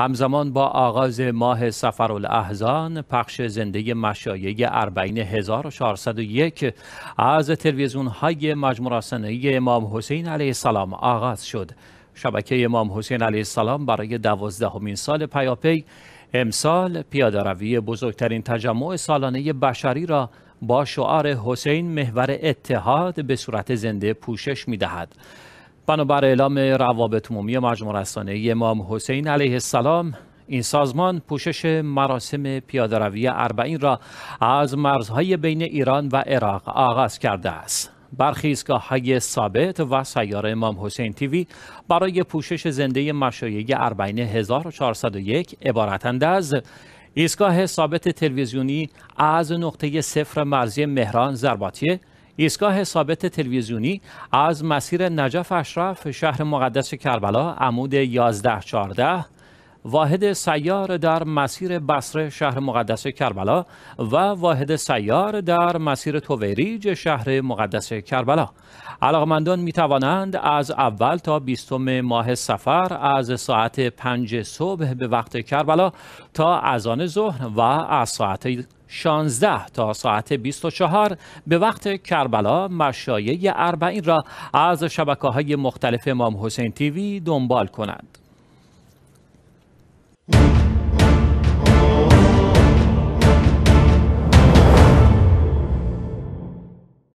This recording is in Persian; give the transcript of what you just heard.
همزمان با آغاز ماه سفر الاحزان پخش زنده مشایع اربعین 1401 از تلویزیون های مجموع امام حسین علیه السلام آغاز شد شبکه امام حسین علیه السلام برای دوازدهمین سال پیاپی امسال پیادهروی بزرگترین تجمع سالانه بشری را با شعار حسین محور اتحاد به صورت زنده پوشش میدهد بنابر اعلام روابط عمومی مجموع رسانه امام حسین علیه السلام این سازمان پوشش مراسم روی اربعین را از مرزهای بین ایران و عراق آغاز کرده است برخی های ثابت و سیار امام حسین تیوی برای پوشش زنده مشایع اربعین 1401 عبارتند از ایستگاه ثابت تلویزیونی از نقطه صفر مرزی مهران زرباتیه ایستگاه ثابت تلویزیونی از مسیر نجف اشرف شهر مقدس کربلا عمود 11 14 واحد سیار در مسیر بصره شهر مقدس کربلا و واحد سیار در مسیر توریج شهر مقدس کربلا علاقمندان می توانند از اول تا بیستم ماه سفر از ساعت پنج صبح به وقت کربلا تا اذان ظهر و از ساعت 16 تا ساعت 24 به وقت کربلا مشایه اربعین را از شبکه های مختلف امام حسین تیوی دنبال کنند.